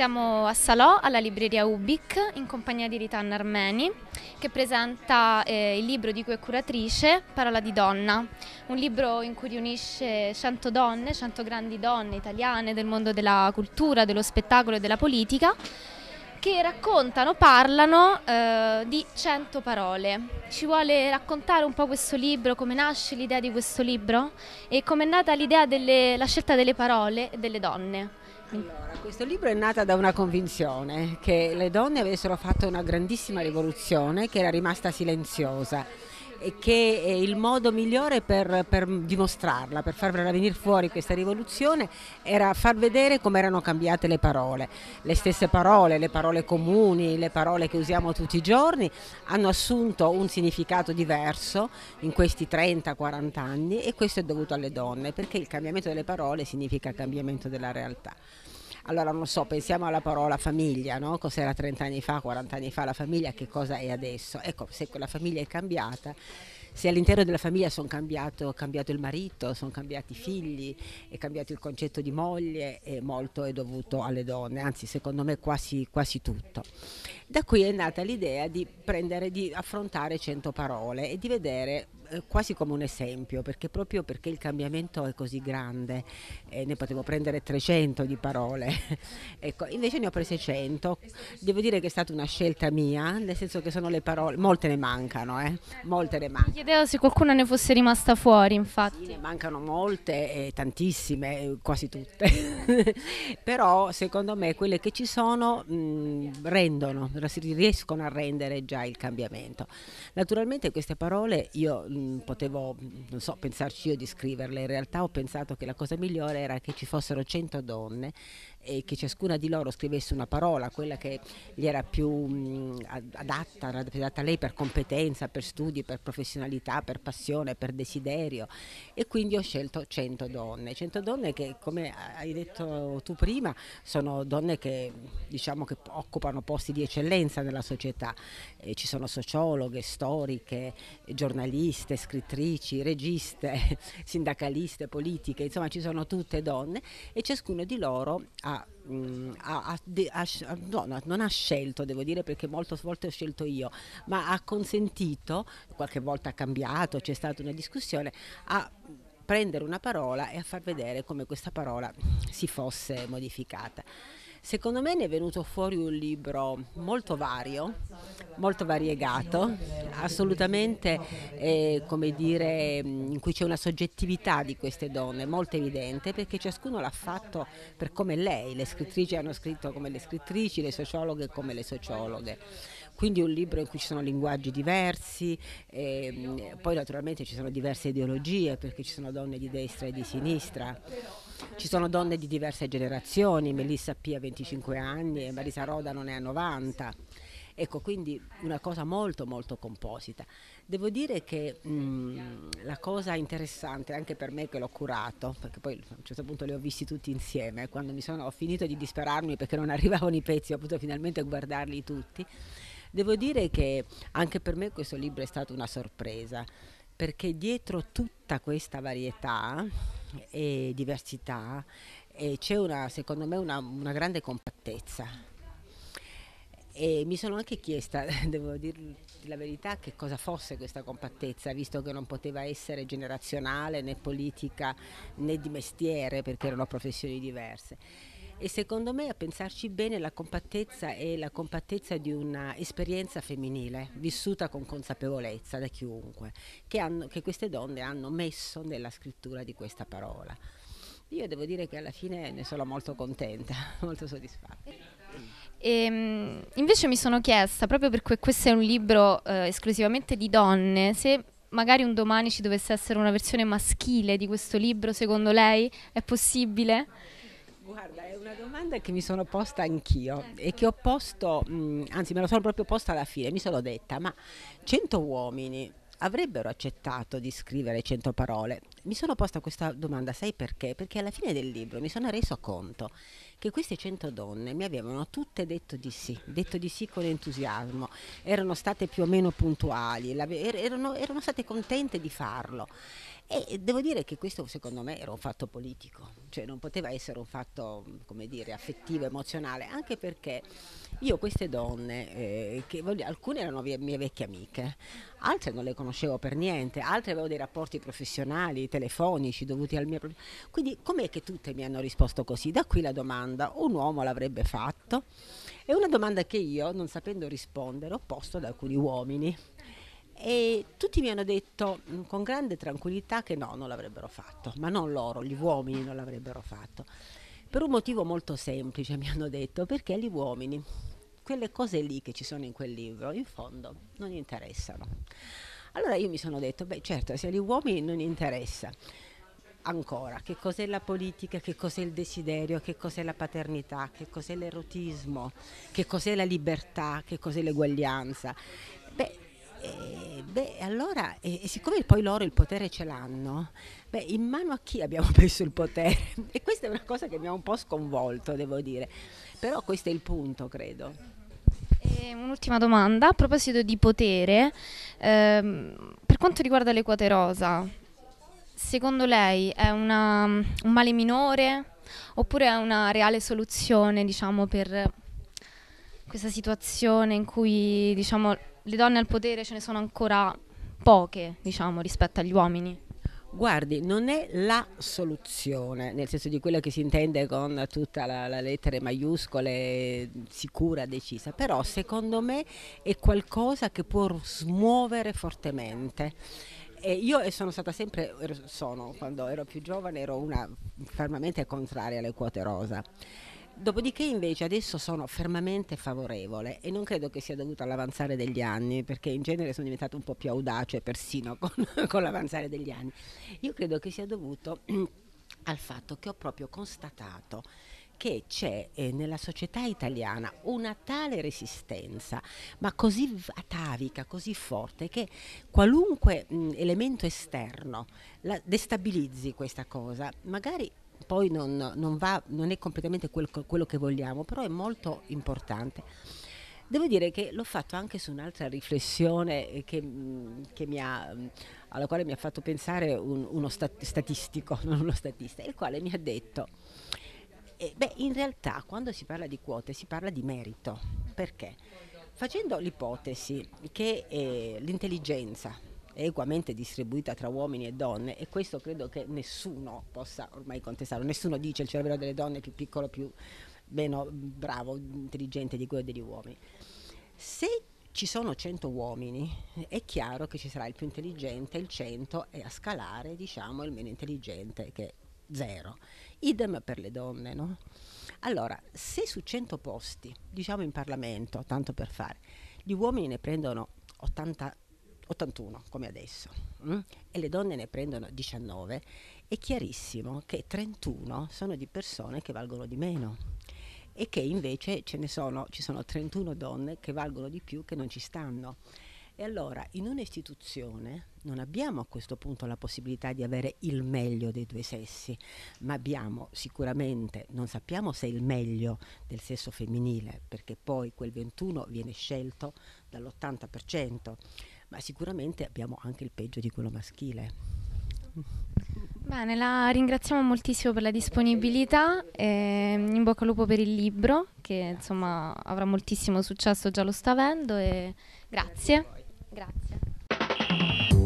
Siamo a Salò, alla libreria Ubic, in compagnia di Ritan Armeni, che presenta eh, il libro di cui è curatrice, Parola di donna, un libro in cui riunisce 100 donne, 100 grandi donne italiane del mondo della cultura, dello spettacolo e della politica, che raccontano, parlano eh, di 100 parole. Ci vuole raccontare un po' questo libro, come nasce l'idea di questo libro e come è nata l'idea della scelta delle parole e delle donne? Allora, questo libro è nata da una convinzione che le donne avessero fatto una grandissima rivoluzione che era rimasta silenziosa che è il modo migliore per, per dimostrarla, per farla venire fuori questa rivoluzione, era far vedere come erano cambiate le parole. Le stesse parole, le parole comuni, le parole che usiamo tutti i giorni, hanno assunto un significato diverso in questi 30-40 anni e questo è dovuto alle donne, perché il cambiamento delle parole significa cambiamento della realtà. Allora non so, pensiamo alla parola famiglia, no? cos'era 30 anni fa, 40 anni fa la famiglia, che cosa è adesso? Ecco, se quella famiglia è cambiata, se all'interno della famiglia sono cambiato, cambiato, il marito, sono cambiati i figli, è cambiato il concetto di moglie e molto è dovuto alle donne, anzi secondo me quasi, quasi tutto. Da qui è nata l'idea di, prendere, di affrontare 100 parole e di vedere eh, quasi come un esempio, perché proprio perché il cambiamento è così grande, eh, ne potevo prendere 300 di parole, ecco, invece ne ho prese 100. Devo dire che è stata una scelta mia, nel senso che sono le parole, molte ne mancano, eh, molte ne mancano. Mi chiedevo se qualcuna ne fosse rimasta fuori, infatti. Sì, ne mancano molte, eh, tantissime, quasi tutte, però secondo me quelle che ci sono mh, mm, rendono, riescono a rendere già il cambiamento. Naturalmente queste parole io mm, mh, mm, potevo, non so, pensarci io di scriverle, in realtà ho pensato che la cosa migliore era che ci fossero 100 donne e che ciascuna di loro scrivesse una parola, quella che gli era più mh, mm, adatta, era più adatta a lei per competenza, per studi, per professionalità, per passione, per desiderio e quindi ho scelto 100 donne, 100 donne che come hai detto tu prima sono donne che, diciamo, che occupano posti di eccellenza nella società, eh, ci sono sociologhe, storiche, giornaliste, scrittrici, registe, sindacaliste, politiche, insomma ci sono tutte donne e ciascuna di loro ha Mm, ha, ha, ha, no, non ha scelto, devo dire, perché molte volte ho scelto io, ma ha consentito, qualche volta ha cambiato, c'è stata una discussione, a prendere una parola e a far vedere come questa parola si fosse modificata. Secondo me ne è venuto fuori un libro molto vario, molto variegato, assolutamente eh, come dire, mm, in cui c'è una soggettività di queste donne molto evidente perché ciascuno l'ha fatto per come lei, le scrittrici hanno scritto come le scrittrici, le sociologhe come le sociologhe quindi un libro in cui ci sono linguaggi diversi, ehm, poi naturalmente ci sono diverse ideologie perché ci sono donne di destra e di sinistra. Ci sono donne di diverse generazioni, Melissa P ha 25 anni e Marisa Roda non è a 90. Ecco, quindi una cosa molto molto composita. Devo dire che mh, mm, la cosa interessante, anche per me che l'ho curato, perché poi a un certo punto li ho visti tutti insieme, quando mi sono, ho finito di disperarmi perché non arrivavano i pezzi, ho potuto finalmente guardarli tutti, devo dire che anche per me questo libro è stato una sorpresa, perché dietro tutta questa varietà e diversità e c'è una, secondo me una, una grande compattezza. E mi sono anche chiesta, devo dire la verità, che cosa fosse questa compattezza, visto che non poteva essere generazionale né politica né di mestiere, perché erano professioni diverse e secondo me a pensarci bene la compattezza è la compattezza di un'esperienza femminile vissuta con consapevolezza da chiunque che, hanno, che queste donne hanno messo nella scrittura di questa parola. Io devo dire che alla fine ne sono molto contenta, molto soddisfatta. E, ehm, invece mi sono chiesta, proprio perché questo è un libro eh, esclusivamente di donne, se magari un domani ci dovesse essere una versione maschile di questo libro, secondo lei è possibile? Guarda, è una domanda che mi sono posta anch'io e che ho posto, mh, anzi me la sono proprio posta alla fine, mi sono detta, ma 100 uomini avrebbero accettato di scrivere 100 parole? mi sono posta questa domanda, sai perché? Perché alla fine del libro mi sono reso conto che queste 100 donne mi avevano tutte detto di sì, detto di sì con entusiasmo, erano state più o meno puntuali, er-, erano, erano state contente di farlo. E devo dire che questo secondo me era un fatto politico, cioè non poteva essere un fatto, come dire, affettivo, emozionale, anche perché io queste donne, eh, che, voglio, alcune erano mie vecchie amiche, altre non le conoscevo per niente, altre avevo dei rapporti professionali, telefonici dovuti al mio problema. Quindi com'è che tutte mi hanno risposto così? Da qui la domanda, un uomo l'avrebbe fatto? È una domanda che io, non sapendo rispondere, ho posto ad alcuni uomini. E tutti mi hanno detto mm, con grande tranquillità che no, non l'avrebbero fatto, ma non loro, gli uomini non l'avrebbero fatto. Per un motivo molto semplice mi hanno detto, perché gli uomini, quelle cose lì che ci sono in quel libro, in fondo non interessano allora io mi sono detto, beh certo, se agli uomini non interessa ancora che cos'è la politica, che cos'è il desiderio, che cos'è la paternità, che cos'è l'erotismo, che cos'è la libertà, che cos'è l'eguaglianza. Beh, eh, beh, allora, eh, siccome poi loro il potere ce l'hanno, beh, in mano a chi abbiamo messo il potere? E questa è una cosa che mi ha un po' sconvolto, devo dire. Però questo è il punto, credo. Eh, un'ultima domanda, a proposito di potere, ehm, per quanto riguarda le quote rosa, secondo lei è una, un male minore oppure è una reale soluzione diciamo, per questa situazione in cui diciamo, le donne al potere ce ne sono ancora poche diciamo, rispetto agli uomini? Guardi, non è la soluzione, nel senso di quello che si intende con tutta la, la lettera maiuscole, sicura, decisa, però secondo me è qualcosa che può smuovere fortemente. E io sono stata sempre, er, sono, quando ero più giovane, ero una fermamente contraria alle quote rosa. Dopodiché invece adesso sono fermamente favorevole e non credo che sia dovuto all'avanzare degli anni, perché in genere sono diventata un po' più audace persino con, con l'avanzare degli anni. Io credo che sia dovuto al fatto che ho proprio constatato che c'è eh, nella società italiana una tale resistenza, ma così atavica, così forte, che qualunque mh, elemento esterno la, destabilizzi questa cosa, magari poi non, non, va, non è completamente quel, quello che vogliamo, però è molto importante. Devo dire che l'ho fatto anche su un'altra riflessione eh, che, che mi ha, alla quale mi ha fatto pensare un, uno stat- statistico, non uno statista, il quale mi ha detto, eh, beh, in realtà quando si parla di quote si parla di merito. Perché? Facendo l'ipotesi che eh, l'intelligenza equamente distribuita tra uomini e donne e questo credo che nessuno possa ormai contestare, nessuno dice il cervello delle donne è più piccolo, più meno bravo, intelligente di quello degli uomini. Se ci sono 100 uomini, è chiaro che ci sarà il più intelligente, il 100 e a scalare diciamo il meno intelligente che è 0. Idem per le donne, no? Allora, se su 100 posti, diciamo in Parlamento, tanto per fare, gli uomini ne prendono 80 81 come adesso, mh? Mm? e le donne ne prendono 19, è chiarissimo che 31 sono di persone che valgono di meno e che invece ce ne sono, ci sono 31 donne che valgono di più che non ci stanno. E allora in un'istituzione non abbiamo a questo punto la possibilità di avere il meglio dei due sessi, ma abbiamo sicuramente, non sappiamo se il meglio del sesso femminile, perché poi quel 21 viene scelto dall'80%, ma sicuramente abbiamo anche il peggio di quello maschile. Bene, la ringraziamo moltissimo per la disponibilità, eh, in bocca al lupo per il libro che insomma avrà moltissimo successo, già lo sta avendo e grazie. grazie.